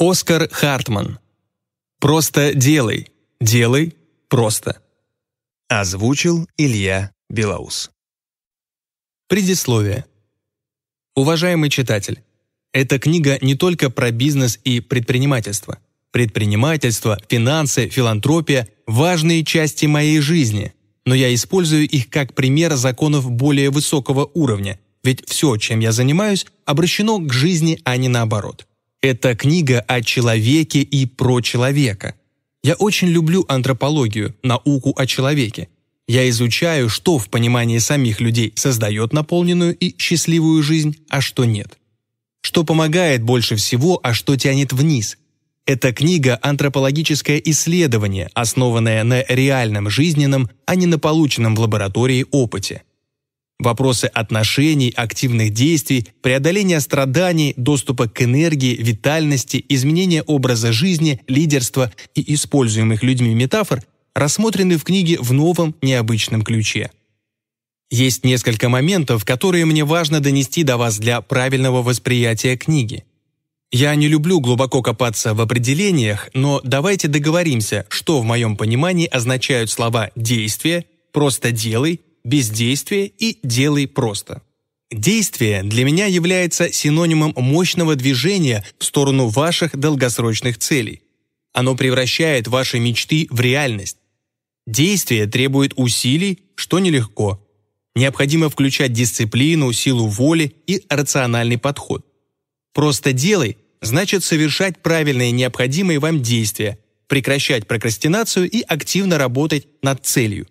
Оскар Хартман. Просто делай. Делай просто. Озвучил Илья Белаус. Предисловие. Уважаемый читатель, эта книга не только про бизнес и предпринимательство. Предпринимательство, финансы, филантропия – важные части моей жизни, но я использую их как пример законов более высокого уровня, ведь все, чем я занимаюсь, обращено к жизни, а не наоборот. Это книга о человеке и про человека. Я очень люблю антропологию, науку о человеке. Я изучаю, что в понимании самих людей создает наполненную и счастливую жизнь, а что нет. Что помогает больше всего, а что тянет вниз. Это книга «Антропологическое исследование», основанное на реальном жизненном, а не на полученном в лаборатории опыте. Вопросы отношений, активных действий, преодоления страданий, доступа к энергии, витальности, изменения образа жизни, лидерства и используемых людьми метафор рассмотрены в книге в новом необычном ключе. Есть несколько моментов, которые мне важно донести до вас для правильного восприятия книги. Я не люблю глубоко копаться в определениях, но давайте договоримся, что в моем понимании означают слова «действие», «просто делай» бездействие и делай просто. Действие для меня является синонимом мощного движения в сторону ваших долгосрочных целей. Оно превращает ваши мечты в реальность. Действие требует усилий, что нелегко. Необходимо включать дисциплину, силу воли и рациональный подход. Просто делай – значит совершать правильные необходимые вам действия, прекращать прокрастинацию и активно работать над целью.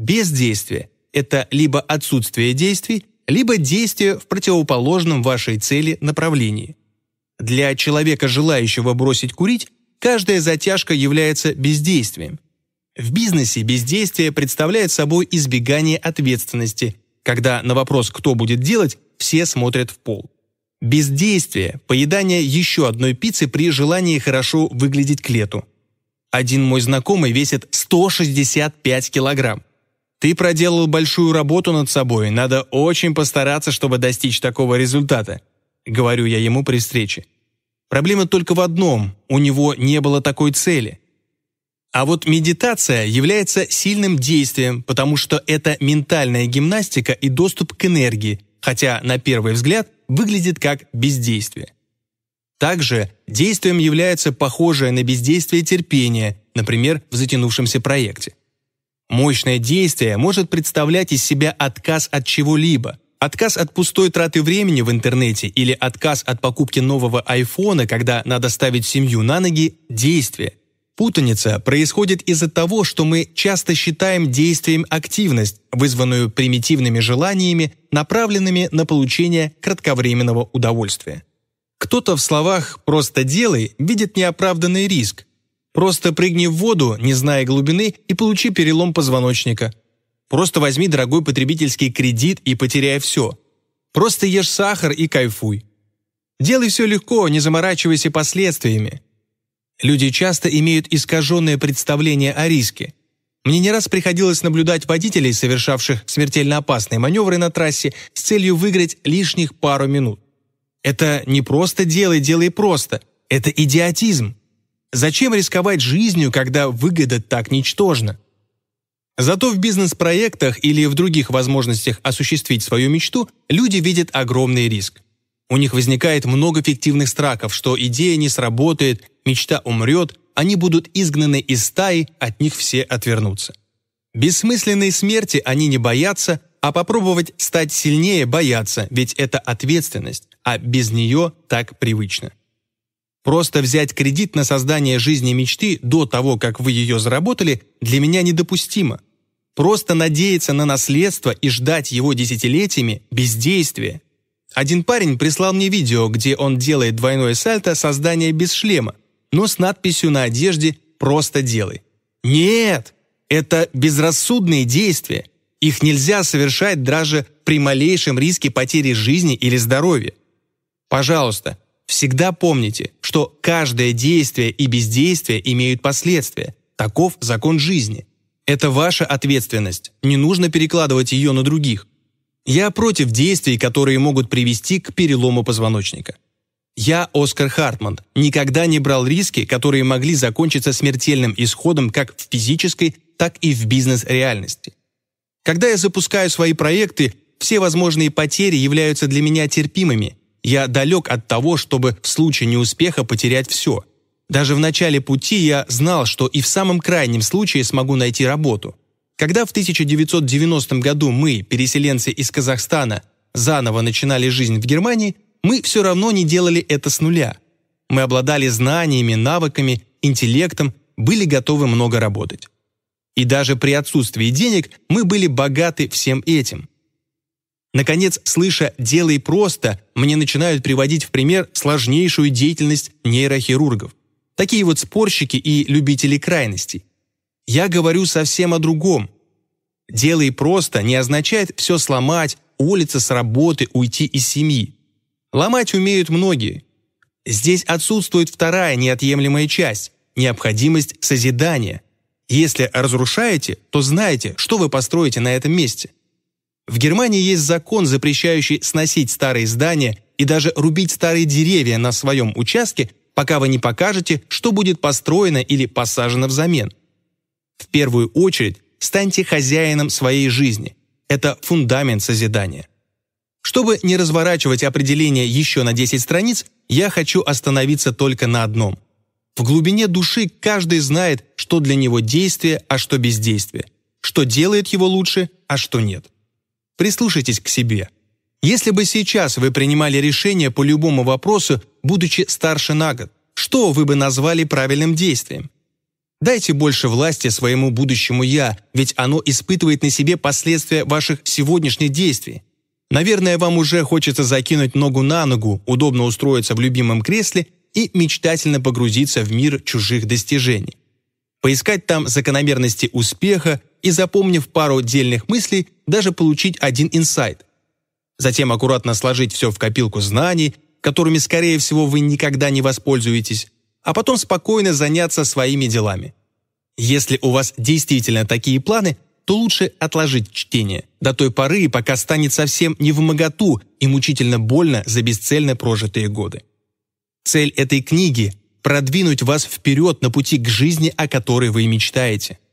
Бездействие – это либо отсутствие действий, либо действие в противоположном вашей цели направлении. Для человека, желающего бросить курить, каждая затяжка является бездействием. В бизнесе бездействие представляет собой избегание ответственности, когда на вопрос «кто будет делать?» все смотрят в пол. Бездействие – поедание еще одной пиццы при желании хорошо выглядеть к лету. Один мой знакомый весит 165 килограмм. Ты проделал большую работу над собой, надо очень постараться, чтобы достичь такого результата», — говорю я ему при встрече. Проблема только в одном – у него не было такой цели. А вот медитация является сильным действием, потому что это ментальная гимнастика и доступ к энергии, хотя на первый взгляд выглядит как бездействие. Также действием является похожее на бездействие терпение, например, в затянувшемся проекте. Мощное действие может представлять из себя отказ от чего-либо. Отказ от пустой траты времени в интернете или отказ от покупки нового айфона, когда надо ставить семью на ноги – действие. Путаница происходит из-за того, что мы часто считаем действием активность, вызванную примитивными желаниями, направленными на получение кратковременного удовольствия. Кто-то в словах «просто делай» видит неоправданный риск, Просто прыгни в воду, не зная глубины, и получи перелом позвоночника. Просто возьми дорогой потребительский кредит и потеряй все. Просто ешь сахар и кайфуй. Делай все легко, не заморачивайся последствиями. Люди часто имеют искаженное представление о риске. Мне не раз приходилось наблюдать водителей, совершавших смертельно опасные маневры на трассе с целью выиграть лишних пару минут. Это не просто «делай, делай просто», это идиотизм. Зачем рисковать жизнью, когда выгода так ничтожна? Зато в бизнес-проектах или в других возможностях осуществить свою мечту люди видят огромный риск. У них возникает много фиктивных страхов, что идея не сработает, мечта умрет, они будут изгнаны из стаи, от них все отвернутся. Бессмысленной смерти они не боятся, а попробовать стать сильнее боятся, ведь это ответственность, а без нее так привычно. Просто взять кредит на создание жизни мечты до того, как вы ее заработали, для меня недопустимо. Просто надеяться на наследство и ждать его десятилетиями – бездействие. Один парень прислал мне видео, где он делает двойное сальто создания без шлема, но с надписью на одежде «Просто делай». Нет! Это безрассудные действия. Их нельзя совершать даже при малейшем риске потери жизни или здоровья. Пожалуйста, Всегда помните, что каждое действие и бездействие имеют последствия. Таков закон жизни. Это ваша ответственность, не нужно перекладывать ее на других. Я против действий, которые могут привести к перелому позвоночника. Я, Оскар Хартман, никогда не брал риски, которые могли закончиться смертельным исходом как в физической, так и в бизнес-реальности. Когда я запускаю свои проекты, все возможные потери являются для меня терпимыми – я далек от того, чтобы в случае неуспеха потерять все. Даже в начале пути я знал, что и в самом крайнем случае смогу найти работу. Когда в 1990 году мы, переселенцы из Казахстана, заново начинали жизнь в Германии, мы все равно не делали это с нуля. Мы обладали знаниями, навыками, интеллектом, были готовы много работать. И даже при отсутствии денег мы были богаты всем этим – Наконец, слыша «делай просто», мне начинают приводить в пример сложнейшую деятельность нейрохирургов. Такие вот спорщики и любители крайностей. Я говорю совсем о другом. «Делай просто» не означает все сломать, уволиться с работы, уйти из семьи. Ломать умеют многие. Здесь отсутствует вторая неотъемлемая часть – необходимость созидания. Если разрушаете, то знайте, что вы построите на этом месте – в Германии есть закон, запрещающий сносить старые здания и даже рубить старые деревья на своем участке, пока вы не покажете, что будет построено или посажено взамен. В первую очередь станьте хозяином своей жизни. Это фундамент созидания. Чтобы не разворачивать определение еще на 10 страниц, я хочу остановиться только на одном. В глубине души каждый знает, что для него действие, а что бездействие, что делает его лучше, а что нет прислушайтесь к себе. Если бы сейчас вы принимали решение по любому вопросу, будучи старше на год, что вы бы назвали правильным действием? Дайте больше власти своему будущему «я», ведь оно испытывает на себе последствия ваших сегодняшних действий. Наверное, вам уже хочется закинуть ногу на ногу, удобно устроиться в любимом кресле и мечтательно погрузиться в мир чужих достижений. Поискать там закономерности успеха, и, запомнив пару отдельных мыслей, даже получить один инсайт. Затем аккуратно сложить все в копилку знаний, которыми, скорее всего, вы никогда не воспользуетесь, а потом спокойно заняться своими делами. Если у вас действительно такие планы, то лучше отложить чтение до той поры, пока станет совсем не в моготу и мучительно больно за бесцельно прожитые годы. Цель этой книги – продвинуть вас вперед на пути к жизни, о которой вы мечтаете –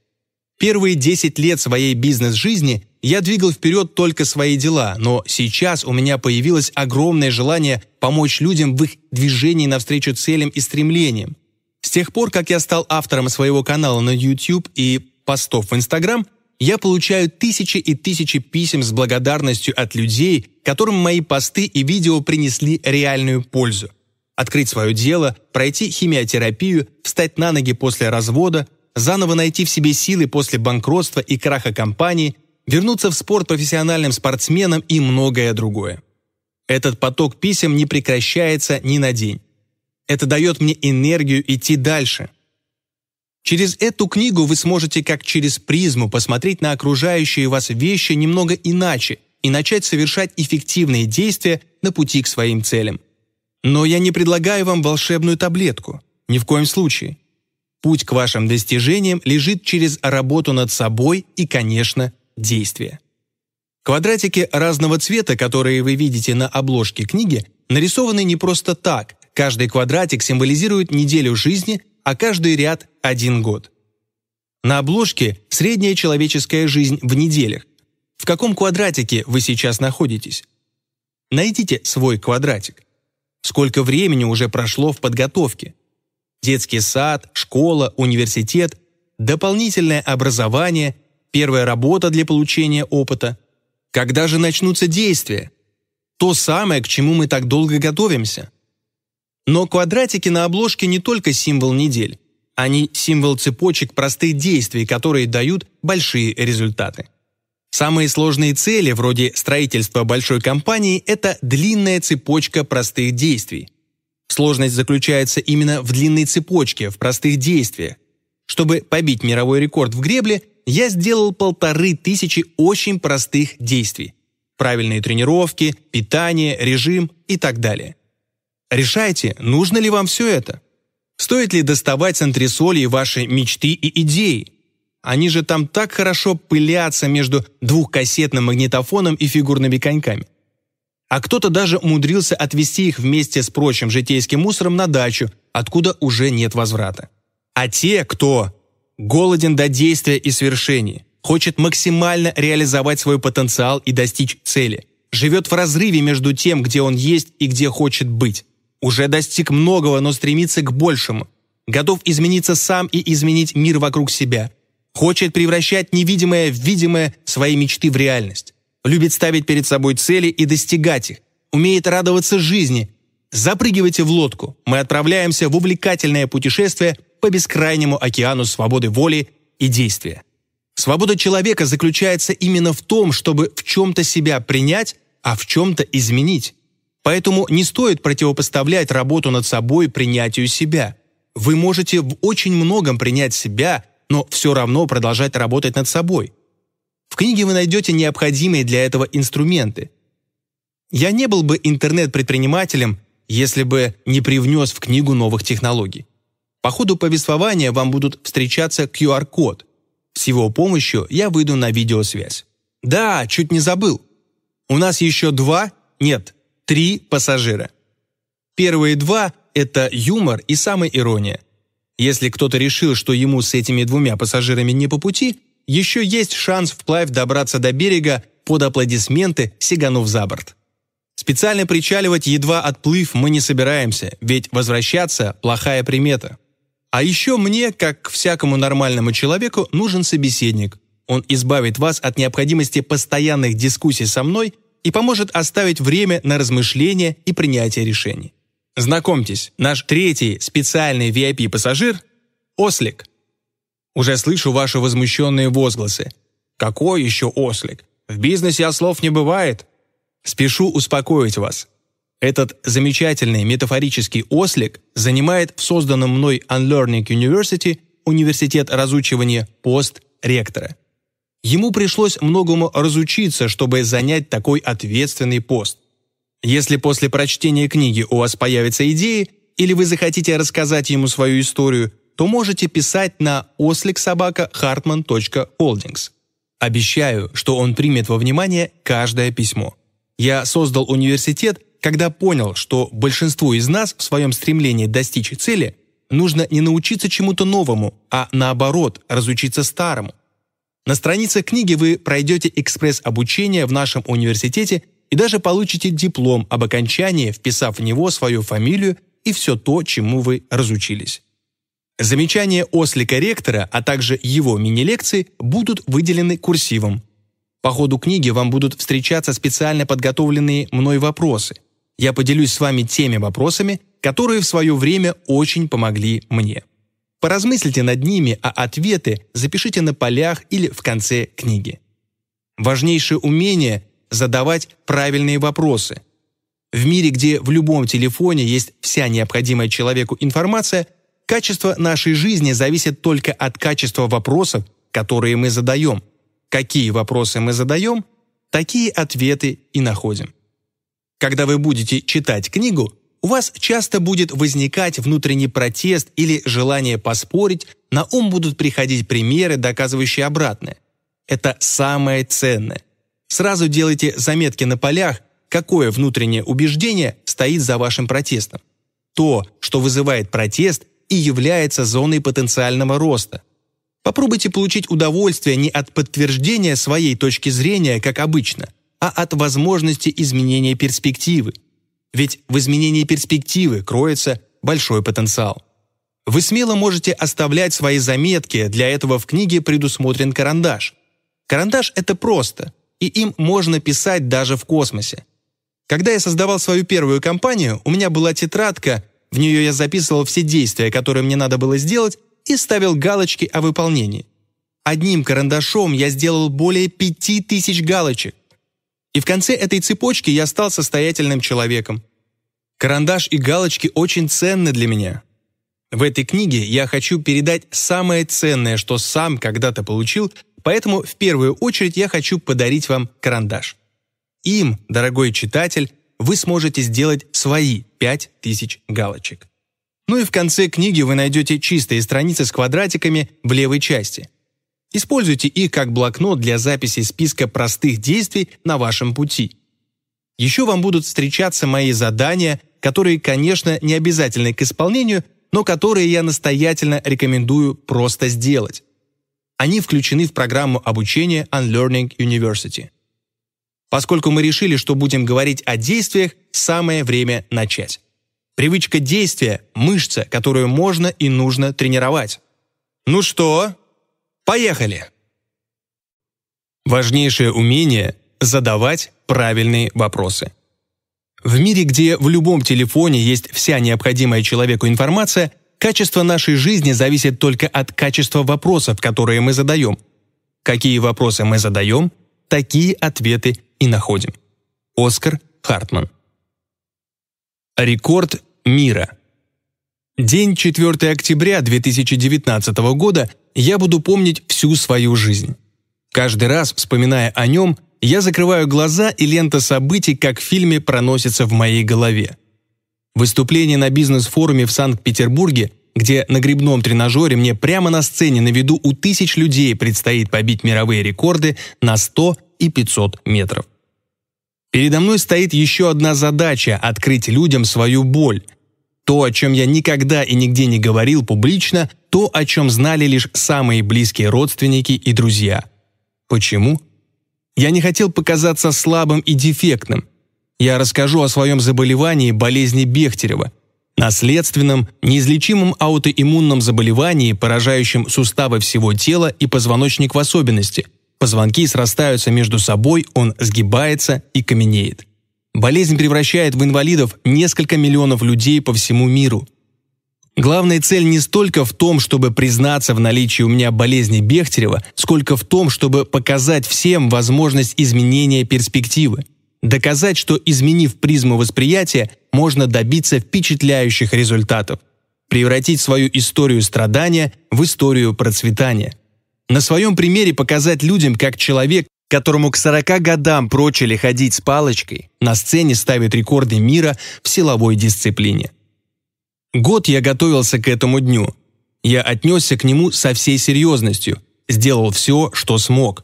Первые 10 лет своей бизнес-жизни я двигал вперед только свои дела, но сейчас у меня появилось огромное желание помочь людям в их движении навстречу целям и стремлениям. С тех пор, как я стал автором своего канала на YouTube и постов в Instagram, я получаю тысячи и тысячи писем с благодарностью от людей, которым мои посты и видео принесли реальную пользу. Открыть свое дело, пройти химиотерапию, встать на ноги после развода, заново найти в себе силы после банкротства и краха компании, вернуться в спорт профессиональным спортсменам и многое другое. Этот поток писем не прекращается ни на день. Это дает мне энергию идти дальше. Через эту книгу вы сможете как через призму посмотреть на окружающие вас вещи немного иначе и начать совершать эффективные действия на пути к своим целям. Но я не предлагаю вам волшебную таблетку. Ни в коем случае. Путь к вашим достижениям лежит через работу над собой и, конечно, действие. Квадратики разного цвета, которые вы видите на обложке книги, нарисованы не просто так. Каждый квадратик символизирует неделю жизни, а каждый ряд – один год. На обложке средняя человеческая жизнь в неделях. В каком квадратике вы сейчас находитесь? Найдите свой квадратик. Сколько времени уже прошло в подготовке? детский сад, школа, университет, дополнительное образование, первая работа для получения опыта. Когда же начнутся действия? То самое, к чему мы так долго готовимся. Но квадратики на обложке не только символ недель. Они символ цепочек простых действий, которые дают большие результаты. Самые сложные цели, вроде строительства большой компании, это длинная цепочка простых действий – Сложность заключается именно в длинной цепочке, в простых действиях. Чтобы побить мировой рекорд в гребле, я сделал полторы тысячи очень простых действий. Правильные тренировки, питание, режим и так далее. Решайте, нужно ли вам все это. Стоит ли доставать с антресолей ваши мечты и идеи? Они же там так хорошо пылятся между двухкассетным магнитофоном и фигурными коньками. А кто-то даже умудрился отвезти их вместе с прочим житейским мусором на дачу, откуда уже нет возврата. А те, кто голоден до действия и свершений, хочет максимально реализовать свой потенциал и достичь цели, живет в разрыве между тем, где он есть и где хочет быть, уже достиг многого, но стремится к большему, готов измениться сам и изменить мир вокруг себя, хочет превращать невидимое в видимое свои мечты в реальность любит ставить перед собой цели и достигать их, умеет радоваться жизни. Запрыгивайте в лодку. Мы отправляемся в увлекательное путешествие по бескрайнему океану свободы воли и действия. Свобода человека заключается именно в том, чтобы в чем-то себя принять, а в чем-то изменить. Поэтому не стоит противопоставлять работу над собой принятию себя. Вы можете в очень многом принять себя, но все равно продолжать работать над собой книге вы найдете необходимые для этого инструменты. Я не был бы интернет-предпринимателем, если бы не привнес в книгу новых технологий. По ходу повествования вам будут встречаться QR-код. С его помощью я выйду на видеосвязь. Да, чуть не забыл. У нас еще два, нет, три пассажира. Первые два – это юмор и самоирония. Если кто-то решил, что ему с этими двумя пассажирами не по пути, еще есть шанс вплавь добраться до берега под аплодисменты, сиганув за борт. Специально причаливать едва отплыв мы не собираемся, ведь возвращаться – плохая примета. А еще мне, как всякому нормальному человеку, нужен собеседник. Он избавит вас от необходимости постоянных дискуссий со мной и поможет оставить время на размышления и принятие решений. Знакомьтесь, наш третий специальный VIP-пассажир – Ослик. Уже слышу ваши возмущенные возгласы. Какой еще ослик? В бизнесе ослов не бывает. Спешу успокоить вас. Этот замечательный метафорический ослик занимает в созданном мной Unlearning University университет разучивания пост ректора. Ему пришлось многому разучиться, чтобы занять такой ответственный пост. Если после прочтения книги у вас появятся идеи, или вы захотите рассказать ему свою историю, то можете писать на осликсобака.hartman.holdings. Обещаю, что он примет во внимание каждое письмо. Я создал университет, когда понял, что большинству из нас в своем стремлении достичь цели нужно не научиться чему-то новому, а наоборот, разучиться старому. На странице книги вы пройдете экспресс-обучение в нашем университете и даже получите диплом об окончании, вписав в него свою фамилию и все то, чему вы разучились. Замечания ослика-ректора, а также его мини-лекции будут выделены курсивом. По ходу книги вам будут встречаться специально подготовленные мной вопросы. Я поделюсь с вами теми вопросами, которые в свое время очень помогли мне. Поразмыслите над ними, а ответы запишите на полях или в конце книги. Важнейшее умение – задавать правильные вопросы. В мире, где в любом телефоне есть вся необходимая человеку информация – Качество нашей жизни зависит только от качества вопросов, которые мы задаем. Какие вопросы мы задаем, такие ответы и находим. Когда вы будете читать книгу, у вас часто будет возникать внутренний протест или желание поспорить, на ум будут приходить примеры, доказывающие обратное. Это самое ценное. Сразу делайте заметки на полях, какое внутреннее убеждение стоит за вашим протестом. То, что вызывает протест – и является зоной потенциального роста. Попробуйте получить удовольствие не от подтверждения своей точки зрения, как обычно, а от возможности изменения перспективы. Ведь в изменении перспективы кроется большой потенциал. Вы смело можете оставлять свои заметки, для этого в книге предусмотрен карандаш. Карандаш – это просто, и им можно писать даже в космосе. Когда я создавал свою первую компанию, у меня была тетрадка, в нее я записывал все действия, которые мне надо было сделать, и ставил галочки о выполнении. Одним карандашом я сделал более пяти тысяч галочек. И в конце этой цепочки я стал состоятельным человеком. Карандаш и галочки очень ценны для меня. В этой книге я хочу передать самое ценное, что сам когда-то получил, поэтому в первую очередь я хочу подарить вам карандаш. Им, дорогой читатель, вы сможете сделать свои 5000 галочек. Ну и в конце книги вы найдете чистые страницы с квадратиками в левой части. Используйте их как блокнот для записи списка простых действий на вашем пути. Еще вам будут встречаться мои задания, которые, конечно, не обязательны к исполнению, но которые я настоятельно рекомендую просто сделать. Они включены в программу обучения Unlearning University. Поскольку мы решили, что будем говорить о действиях, самое время начать. Привычка действия – мышца, которую можно и нужно тренировать. Ну что, поехали! Важнейшее умение – задавать правильные вопросы. В мире, где в любом телефоне есть вся необходимая человеку информация, качество нашей жизни зависит только от качества вопросов, которые мы задаем. Какие вопросы мы задаем, такие ответы и находим. Оскар Хартман. Рекорд мира. День 4 октября 2019 года я буду помнить всю свою жизнь. Каждый раз, вспоминая о нем, я закрываю глаза, и лента событий, как в фильме, проносится в моей голове. Выступление на бизнес-форуме в Санкт-Петербурге, где на грибном тренажере мне прямо на сцене на виду у тысяч людей предстоит побить мировые рекорды на 100, и 500 метров. Передо мной стоит еще одна задача – открыть людям свою боль. То, о чем я никогда и нигде не говорил публично, то, о чем знали лишь самые близкие родственники и друзья. Почему? Я не хотел показаться слабым и дефектным. Я расскажу о своем заболевании болезни Бехтерева, наследственном, неизлечимом аутоиммунном заболевании, поражающем суставы всего тела и позвоночник в особенности – Позвонки срастаются между собой, он сгибается и каменеет. Болезнь превращает в инвалидов несколько миллионов людей по всему миру. Главная цель не столько в том, чтобы признаться в наличии у меня болезни Бехтерева, сколько в том, чтобы показать всем возможность изменения перспективы. Доказать, что изменив призму восприятия, можно добиться впечатляющих результатов. Превратить свою историю страдания в историю процветания. На своем примере показать людям, как человек, которому к 40 годам прочили ходить с палочкой, на сцене ставит рекорды мира в силовой дисциплине. Год я готовился к этому дню. Я отнесся к нему со всей серьезностью, сделал все, что смог.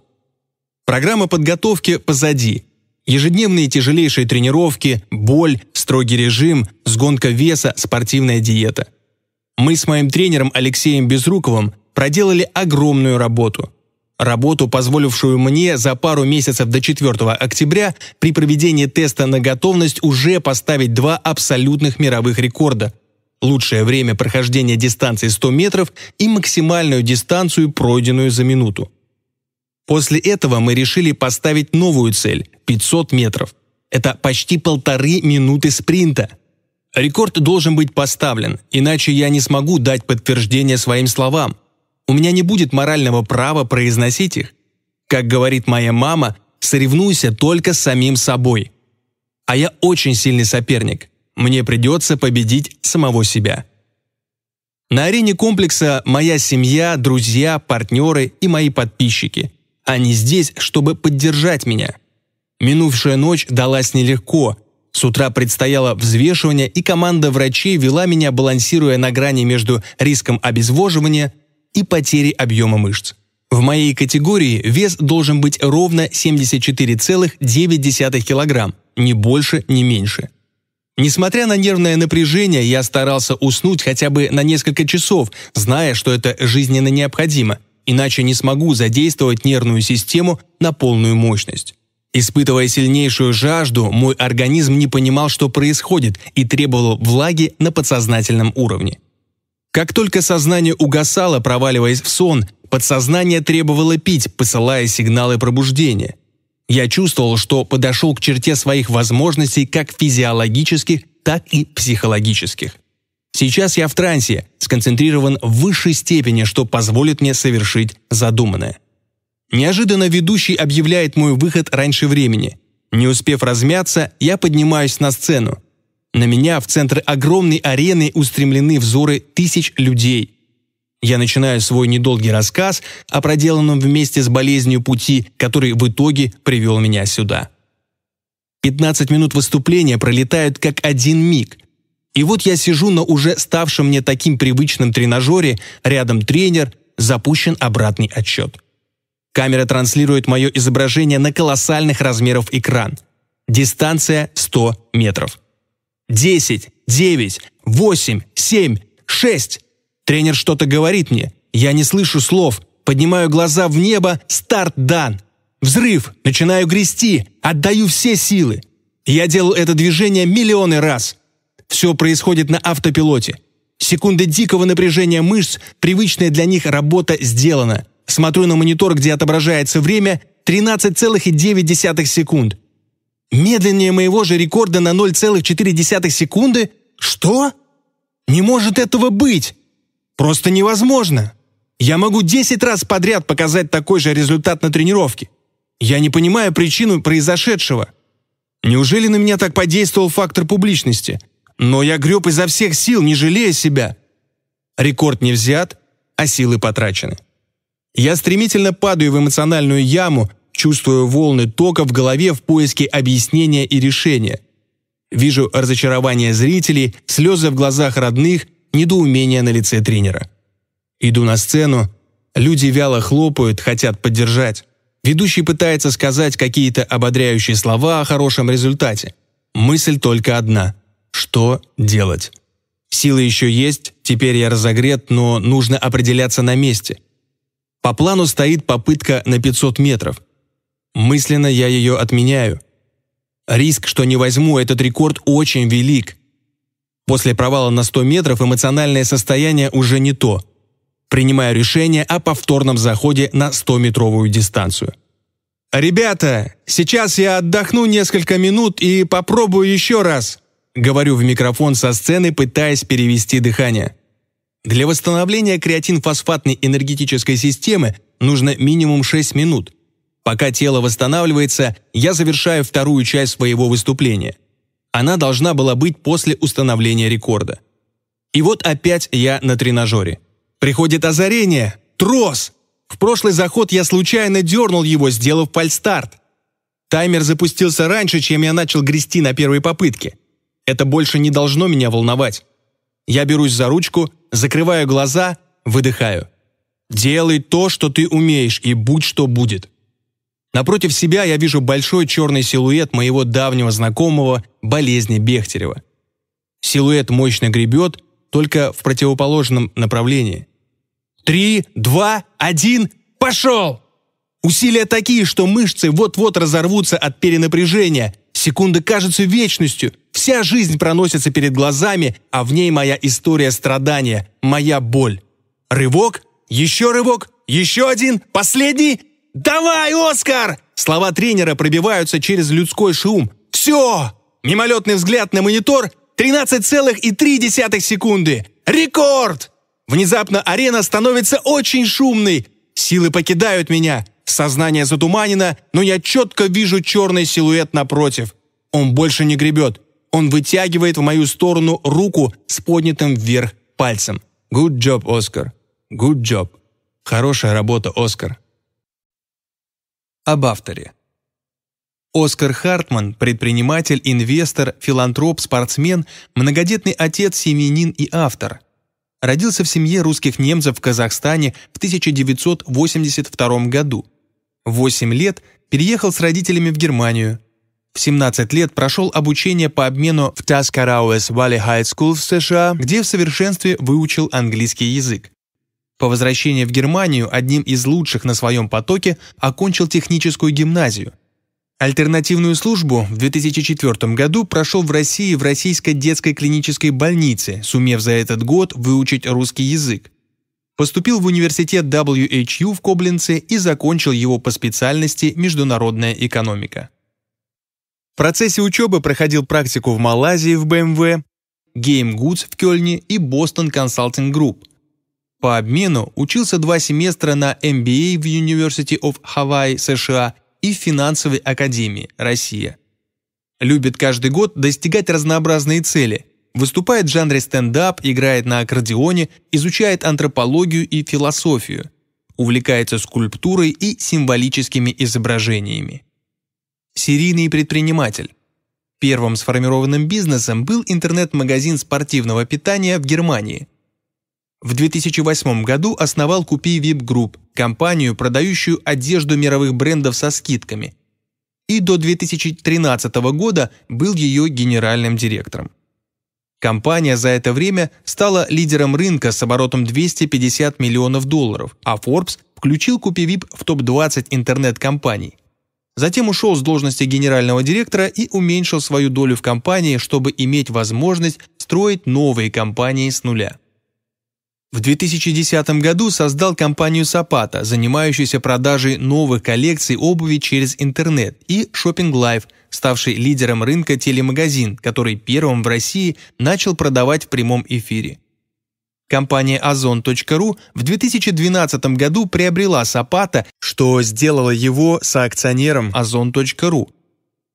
Программа подготовки позади. Ежедневные тяжелейшие тренировки, боль, строгий режим, сгонка веса, спортивная диета. Мы с моим тренером Алексеем Безруковым проделали огромную работу. Работу, позволившую мне за пару месяцев до 4 октября при проведении теста на готовность уже поставить два абсолютных мировых рекорда. Лучшее время прохождения дистанции 100 метров и максимальную дистанцию, пройденную за минуту. После этого мы решили поставить новую цель – 500 метров. Это почти полторы минуты спринта. Рекорд должен быть поставлен, иначе я не смогу дать подтверждение своим словам. У меня не будет морального права произносить их. Как говорит моя мама, соревнуйся только с самим собой. А я очень сильный соперник. Мне придется победить самого себя. На арене комплекса моя семья, друзья, партнеры и мои подписчики. Они здесь, чтобы поддержать меня. Минувшая ночь далась нелегко. С утра предстояло взвешивание, и команда врачей вела меня, балансируя на грани между риском обезвоживания и потери объема мышц. В моей категории вес должен быть ровно 74,9 кг, ни больше, ни меньше. Несмотря на нервное напряжение, я старался уснуть хотя бы на несколько часов, зная, что это жизненно необходимо, иначе не смогу задействовать нервную систему на полную мощность. Испытывая сильнейшую жажду, мой организм не понимал, что происходит, и требовал влаги на подсознательном уровне. Как только сознание угасало, проваливаясь в сон, подсознание требовало пить, посылая сигналы пробуждения. Я чувствовал, что подошел к черте своих возможностей как физиологических, так и психологических. Сейчас я в трансе, сконцентрирован в высшей степени, что позволит мне совершить задуманное. Неожиданно ведущий объявляет мой выход раньше времени. Не успев размяться, я поднимаюсь на сцену. На меня в центр огромной арены устремлены взоры тысяч людей. Я начинаю свой недолгий рассказ о проделанном вместе с болезнью пути, который в итоге привел меня сюда. 15 минут выступления пролетают как один миг. И вот я сижу на уже ставшем мне таким привычном тренажере, рядом тренер, запущен обратный отчет. Камера транслирует мое изображение на колоссальных размеров экран. Дистанция 100 метров. 10, 9, 8, 7, 6. Тренер что-то говорит мне. Я не слышу слов. Поднимаю глаза в небо. Старт дан. Взрыв. Начинаю грести. Отдаю все силы. Я делаю это движение миллионы раз. Все происходит на автопилоте. Секунды дикого напряжения мышц, привычная для них работа сделана. Смотрю на монитор, где отображается время 13,9 секунд. Медленнее моего же рекорда на 0,4 секунды? Что? Не может этого быть! Просто невозможно! Я могу 10 раз подряд показать такой же результат на тренировке. Я не понимаю причину произошедшего. Неужели на меня так подействовал фактор публичности? Но я греб изо всех сил, не жалея себя. Рекорд не взят, а силы потрачены. Я стремительно падаю в эмоциональную яму, чувствую волны тока в голове в поиске объяснения и решения. Вижу разочарование зрителей, слезы в глазах родных, недоумение на лице тренера. Иду на сцену, люди вяло хлопают, хотят поддержать. Ведущий пытается сказать какие-то ободряющие слова о хорошем результате. Мысль только одна – что делать? Силы еще есть, теперь я разогрет, но нужно определяться на месте. По плану стоит попытка на 500 метров. Мысленно я ее отменяю. Риск, что не возьму этот рекорд, очень велик. После провала на 100 метров эмоциональное состояние уже не то. Принимаю решение о повторном заходе на 100-метровую дистанцию. «Ребята, сейчас я отдохну несколько минут и попробую еще раз», говорю в микрофон со сцены, пытаясь перевести дыхание. Для восстановления креатинфосфатной энергетической системы нужно минимум 6 минут – Пока тело восстанавливается, я завершаю вторую часть своего выступления. Она должна была быть после установления рекорда. И вот опять я на тренажере. Приходит озарение. Трос! В прошлый заход я случайно дернул его, сделав пальстарт. Таймер запустился раньше, чем я начал грести на первой попытке. Это больше не должно меня волновать. Я берусь за ручку, закрываю глаза, выдыхаю. «Делай то, что ты умеешь, и будь что будет». Напротив себя я вижу большой черный силуэт моего давнего знакомого болезни Бехтерева. Силуэт мощно гребет, только в противоположном направлении. «Три, два, один, пошел!» Усилия такие, что мышцы вот-вот разорвутся от перенапряжения. Секунды кажутся вечностью. Вся жизнь проносится перед глазами, а в ней моя история страдания, моя боль. Рывок, еще рывок, еще один, последний — «Давай, Оскар!» Слова тренера пробиваются через людской шум. «Все!» Мимолетный взгляд на монитор — 13,3 секунды. Рекорд! Внезапно арена становится очень шумной. Силы покидают меня. Сознание затуманено, но я четко вижу черный силуэт напротив. Он больше не гребет. Он вытягивает в мою сторону руку с поднятым вверх пальцем. Good job, Оскар. Good job. Хорошая работа, Оскар. Об авторе. Оскар Хартман – предприниматель, инвестор, филантроп, спортсмен, многодетный отец, семенин и автор. Родился в семье русских немцев в Казахстане в 1982 году. В 8 лет переехал с родителями в Германию. В 17 лет прошел обучение по обмену в Таскарауэс Valley Хайт School в США, где в совершенстве выучил английский язык. По возвращении в Германию одним из лучших на своем потоке окончил техническую гимназию. Альтернативную службу в 2004 году прошел в России в Российской детской клинической больнице, сумев за этот год выучить русский язык. Поступил в университет WHU в Коблинце и закончил его по специальности «Международная экономика». В процессе учебы проходил практику в Малайзии в BMW, Game Goods в Кёльне и Boston Consulting Group – по обмену учился два семестра на MBA в University of Hawaii, США и в финансовой академии, Россия. Любит каждый год достигать разнообразные цели. Выступает в жанре стендап, играет на аккордеоне, изучает антропологию и философию. Увлекается скульптурой и символическими изображениями. Серийный предприниматель. Первым сформированным бизнесом был интернет-магазин спортивного питания в Германии – в 2008 году основал Купи Вип Групп, компанию, продающую одежду мировых брендов со скидками. И до 2013 года был ее генеральным директором. Компания за это время стала лидером рынка с оборотом 250 миллионов долларов, а Forbes включил Купивип в топ-20 интернет-компаний. Затем ушел с должности генерального директора и уменьшил свою долю в компании, чтобы иметь возможность строить новые компании с нуля. В 2010 году создал компанию Сапата, занимающуюся продажей новых коллекций обуви через интернет, и Shopping Life, ставший лидером рынка телемагазин, который первым в России начал продавать в прямом эфире. Компания Ozon.ru в 2012 году приобрела Сапата, что сделало его соакционером Ozon.ru.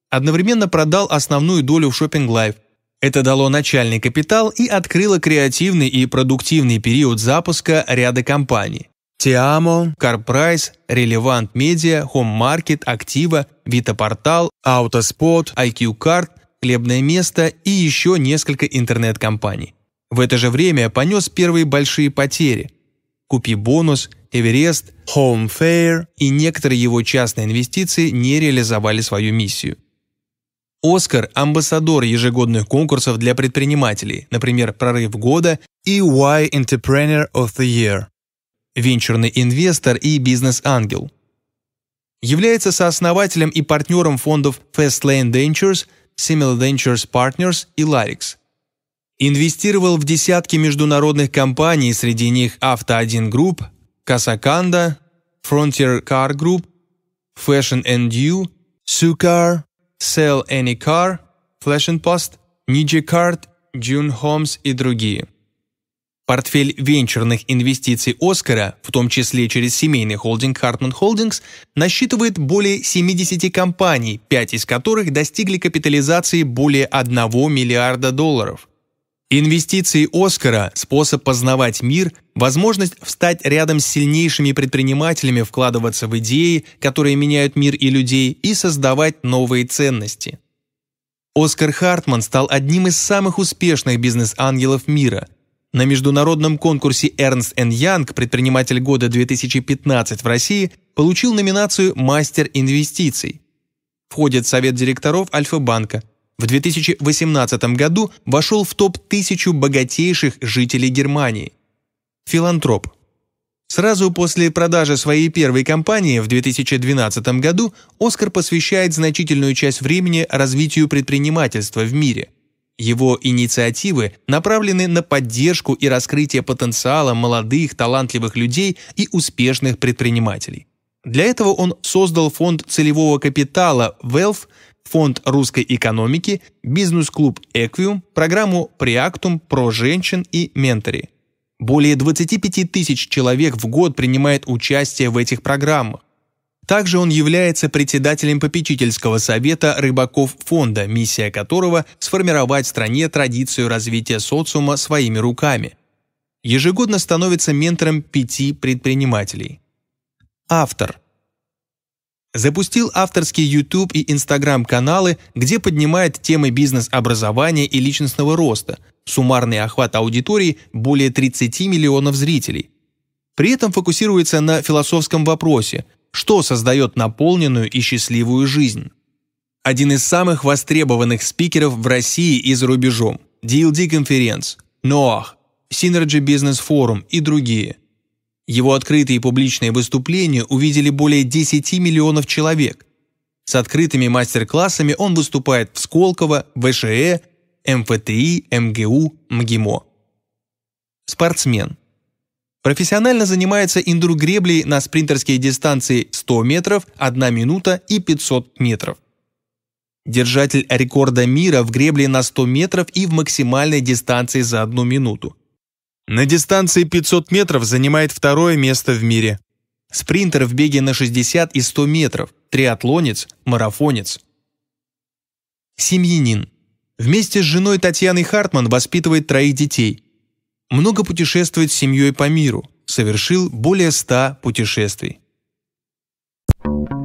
Одновременно продал основную долю в Shopping Life, это дало начальный капитал и открыло креативный и продуктивный период запуска ряда компаний. Тиамо, CarPrice, Relevant Media, Home Market, Актива, Витапортал, Аутоспот, IQ-Card, Хлебное место и еще несколько интернет-компаний. В это же время понес первые большие потери. Купи бонус, Эверест, Home Fair и некоторые его частные инвестиции не реализовали свою миссию. Оскар – амбассадор ежегодных конкурсов для предпринимателей, например, «Прорыв года» и Why Entrepreneur of the Year», венчурный инвестор и бизнес-ангел. Является сооснователем и партнером фондов Fastlane Ventures, Similar Ventures Partners и Larix. Инвестировал в десятки международных компаний, среди них Авто1 Group, Касаканда, Frontier Car Group, Fashion and You, Sucar, Sell Any Car, Flash and Post, Nijicard, June Homes и другие. Портфель венчурных инвестиций Оскара, в том числе через семейный холдинг Hartman Holdings, насчитывает более 70 компаний, 5 из которых достигли капитализации более 1 миллиарда долларов. Инвестиции Оскара, способ познавать мир, возможность встать рядом с сильнейшими предпринимателями, вкладываться в идеи, которые меняют мир и людей, и создавать новые ценности. Оскар Хартман стал одним из самых успешных бизнес-ангелов мира. На международном конкурсе Ernst Young «Предприниматель года 2015» в России получил номинацию «Мастер инвестиций». Входит в совет директоров Альфа-банка – в 2018 году вошел в топ-1000 богатейших жителей Германии. Филантроп. Сразу после продажи своей первой компании в 2012 году Оскар посвящает значительную часть времени развитию предпринимательства в мире. Его инициативы направлены на поддержку и раскрытие потенциала молодых, талантливых людей и успешных предпринимателей. Для этого он создал фонд целевого капитала Wealth – Фонд русской экономики, бизнес-клуб «Эквиум», программу «Приактум» про женщин и ментори. Более 25 тысяч человек в год принимает участие в этих программах. Также он является председателем попечительского совета рыбаков фонда, миссия которого – сформировать в стране традицию развития социума своими руками. Ежегодно становится ментором пяти предпринимателей. Автор – запустил авторские YouTube и Instagram каналы, где поднимает темы бизнес-образования и личностного роста. Суммарный охват аудитории более 30 миллионов зрителей. При этом фокусируется на философском вопросе, что создает наполненную и счастливую жизнь. Один из самых востребованных спикеров в России и за рубежом. DLD Conference, NOAH, Synergy Business Forum и другие – его открытые и публичные выступления увидели более 10 миллионов человек. С открытыми мастер-классами он выступает в Сколково, ВШЭ, МФТИ, МГУ, МГИМО. Спортсмен. Профессионально занимается индур-греблей на спринтерские дистанции 100 метров, 1 минута и 500 метров. Держатель рекорда мира в гребле на 100 метров и в максимальной дистанции за 1 минуту. На дистанции 500 метров занимает второе место в мире. Спринтер в беге на 60 и 100 метров, триатлонец, марафонец. Семьянин. Вместе с женой Татьяной Хартман воспитывает троих детей. Много путешествует с семьей по миру, совершил более 100 путешествий. Thank you.